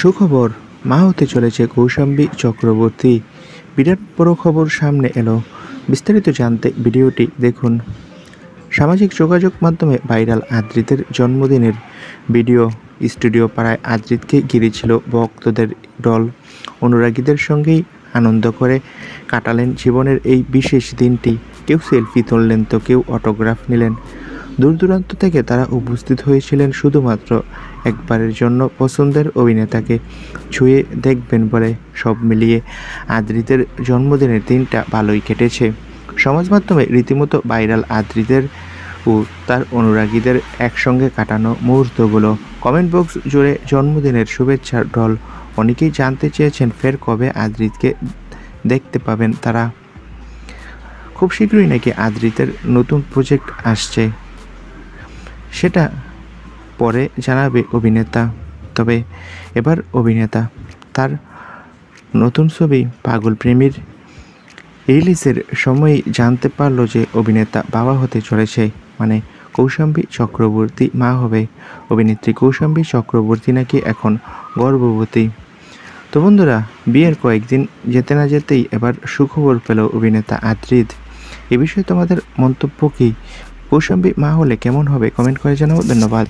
সুখবর মা হতে চলেছে কৌশাম্বী চক্রবর্তী বিরাট বড় খবর সামনে এলো বিস্তারিত জানতে ভিডিওটি দেখুন সামাজিক যোগাযোগ মাধ্যমে ভাইরাল আদ্রিতের জন্মদিনের ভিডিও স্টুডিও পাড়ায় আদ্রিতকে ঘিরেছিল ভক্তদের দল অনুরাগীদের সঙ্গেই আনন্দ করে কাটালেন জীবনের এই বিশেষ দিনটি কেউ সেলফি তুললেন তো কেউ অটোগ্রাফ নিলেন দূর দূরান্ত থেকে তারা উপস্থিত হয়েছিলেন শুধুমাত্র একবারের জন্য পছন্দের অভিনেতাকে ছুঁয়ে দেখবেন বলে সব মিলিয়ে আদ্রিতের জন্মদিনের দিনটা ভালোই কেটেছে সমাজ মাধ্যমে রীতিমতো ভাইরাল আদ্রিদের ও তার অনুরাগীদের একসঙ্গে কাটানো মুহূর্তগুলো কমেন্ট বক্স জুড়ে জন্মদিনের শুভেচ্ছার ঢল অনেকেই জানতে চেয়েছেন ফের কবে আদ্রিতকে দেখতে পাবেন তারা খুব শীঘ্রই নাকি আদ্রিতের নতুন প্রজেক্ট আসছে সেটা পরে জানাবে অভিনেতা তবে এবার অভিনেতা তার নতুন ছবি পাগল প্রেমীর রিলিজের সময়ই জানতে পারলো যে অভিনেতা বাবা হতে চলেছে মানে কৌশাম্বী চক্রবর্তী মা হবে অভিনেত্রী কৌশাম্বী চক্রবর্তী নাকি এখন গর্ভবতী তো বন্ধুরা বিয়ের কয়েকদিন যেতে না যেতেই এবার সুখবর পেল অভিনেতা আদ্রিদ এ বিষয়ে তোমাদের মন্তব্য কী কৌশম্বী মা হলে কেমন হবে কমেন্ট করে জানাবো ধন্যবাদ